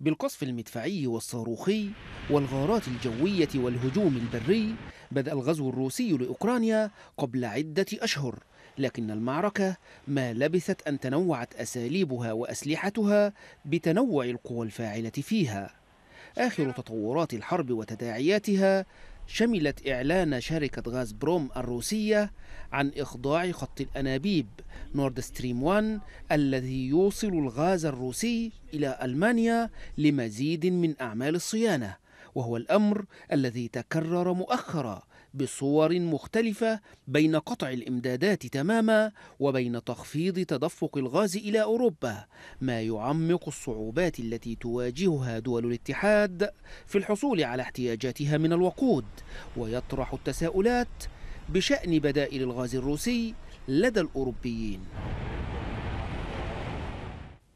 بالقصف المدفعي والصاروخي والغارات الجوية والهجوم البري بدأ الغزو الروسي لأوكرانيا قبل عدة أشهر لكن المعركة ما لبثت أن تنوعت أساليبها وأسلحتها بتنوع القوى الفاعلة فيها آخر تطورات الحرب وتداعياتها شملت إعلان شركة غاز بروم الروسية عن إخضاع خط الأنابيب نورد ستريم 1 الذي يوصل الغاز الروسي إلى ألمانيا لمزيد من أعمال الصيانة وهو الأمر الذي تكرر مؤخرا بصور مختلفة بين قطع الإمدادات تماما وبين تخفيض تدفق الغاز إلى أوروبا ما يعمق الصعوبات التي تواجهها دول الاتحاد في الحصول على احتياجاتها من الوقود ويطرح التساؤلات بشأن بدائل الغاز الروسي لدى الأوروبيين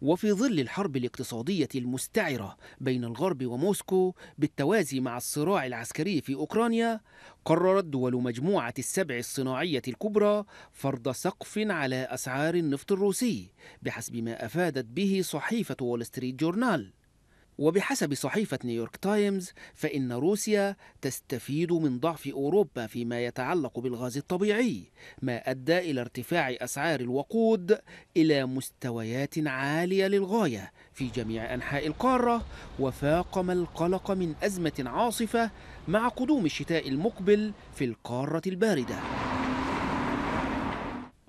وفي ظل الحرب الاقتصادية المستعرة بين الغرب وموسكو بالتوازي مع الصراع العسكري في أوكرانيا قررت دول مجموعة السبع الصناعية الكبرى فرض سقف على أسعار النفط الروسي بحسب ما أفادت به صحيفة وول ستريت جورنال وبحسب صحيفة نيويورك تايمز فإن روسيا تستفيد من ضعف أوروبا فيما يتعلق بالغاز الطبيعي ما أدى إلى ارتفاع أسعار الوقود إلى مستويات عالية للغاية في جميع أنحاء القارة وفاقم القلق من أزمة عاصفة مع قدوم الشتاء المقبل في القارة الباردة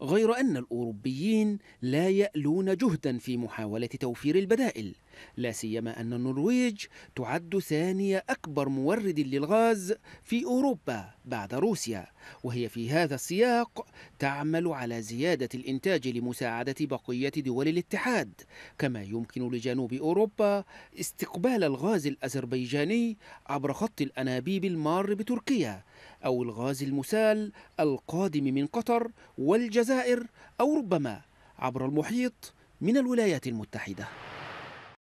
غير أن الأوروبيين لا يألون جهدا في محاولة توفير البدائل لا سيما أن النرويج تعد ثاني أكبر مورد للغاز في أوروبا بعد روسيا وهي في هذا السياق تعمل على زيادة الإنتاج لمساعدة بقية دول الاتحاد كما يمكن لجنوب أوروبا استقبال الغاز الأذربيجاني عبر خط الأنابيب المار بتركيا أو الغاز المسال القادم من قطر والجزائر الجزائر أو ربما عبر المحيط من الولايات المتحدة